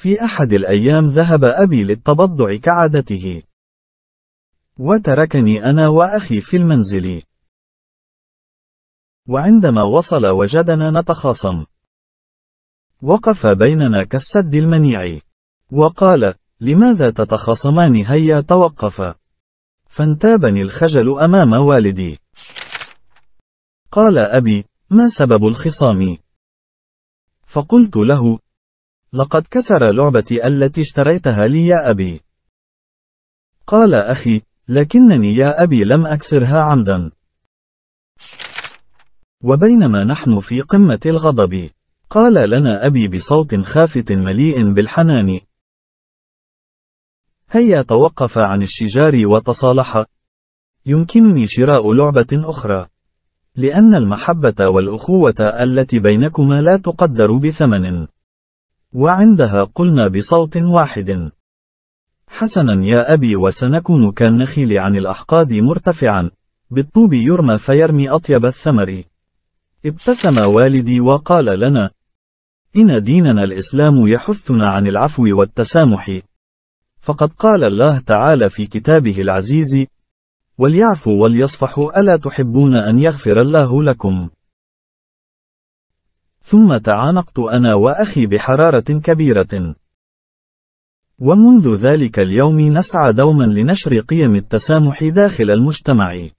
في أحد الأيام ذهب أبي للتبضع كعادته. وتركني أنا وأخي في المنزل. وعندما وصل وجدنا نتخاصم. وقف بيننا كالسد المنيع. وقال: لماذا تتخاصمان هيا توقف. فانتابني الخجل أمام والدي. قال أبي: ما سبب الخصام؟ فقلت له: لقد كسر لعبتي التي اشتريتها لي يا أبي. قال أخي، لكنني يا أبي لم أكسرها عمدا. وبينما نحن في قمة الغضب، قال لنا أبي بصوت خافت مليء بالحنان. هيا توقف عن الشجار وتصالح. يمكنني شراء لعبة أخرى. لأن المحبة والأخوة التي بينكما لا تقدر بثمن. وعندها قلنا بصوت واحد حسنا يا أبي وسنكون كالنخيل عن الأحقاد مرتفعا بالطوب يرمى فيرمي أطيب الثمر ابتسم والدي وقال لنا إن ديننا الإسلام يحثنا عن العفو والتسامح فقد قال الله تعالى في كتابه العزيز وليعفوا وليصفحوا ألا تحبون أن يغفر الله لكم ثم تعانقت أنا وأخي بحرارة كبيرة. ومنذ ذلك اليوم نسعى دوما لنشر قيم التسامح داخل المجتمع.